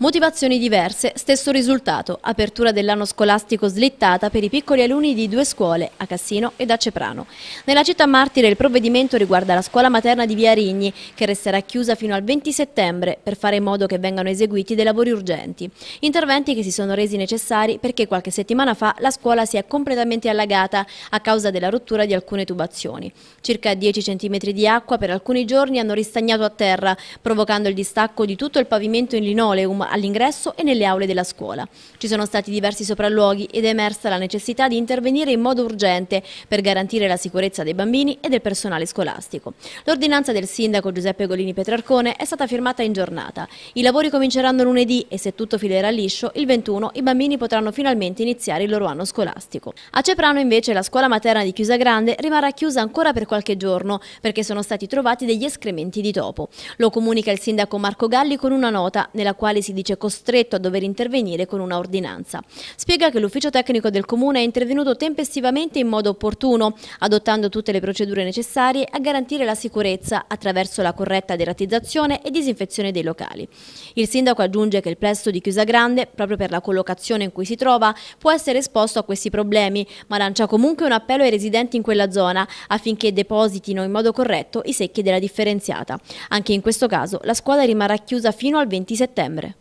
Motivazioni diverse, stesso risultato, apertura dell'anno scolastico slittata per i piccoli alunni di due scuole, a Cassino ed a Ceprano. Nella città martire il provvedimento riguarda la scuola materna di Via Rigni, che resterà chiusa fino al 20 settembre per fare in modo che vengano eseguiti dei lavori urgenti. Interventi che si sono resi necessari perché qualche settimana fa la scuola si è completamente allagata a causa della rottura di alcune tubazioni. Circa 10 cm di acqua per alcuni giorni hanno ristagnato a terra, provocando il distacco di tutto il pavimento in linoleum all'ingresso e nelle aule della scuola. Ci sono stati diversi sopralluoghi ed è emersa la necessità di intervenire in modo urgente per garantire la sicurezza dei bambini e del personale scolastico. L'ordinanza del sindaco Giuseppe Golini Petrarcone è stata firmata in giornata. I lavori cominceranno lunedì e se tutto filerà liscio, il 21 i bambini potranno finalmente iniziare il loro anno scolastico. A Ceprano invece la scuola materna di Chiusa Grande rimarrà chiusa ancora per qualche giorno perché sono stati trovati degli escrementi di topo. Lo comunica il sindaco Marco Galli con una nota nella quale si dice costretto a dover intervenire con una ordinanza. Spiega che l'ufficio tecnico del Comune è intervenuto tempestivamente in modo opportuno, adottando tutte le procedure necessarie a garantire la sicurezza attraverso la corretta deratizzazione e disinfezione dei locali. Il sindaco aggiunge che il plesso di Chiusa Grande, proprio per la collocazione in cui si trova, può essere esposto a questi problemi, ma lancia comunque un appello ai residenti in quella zona affinché depositino in modo corretto i secchi della differenziata. Anche in questo caso la scuola rimarrà chiusa fino al 20 settembre.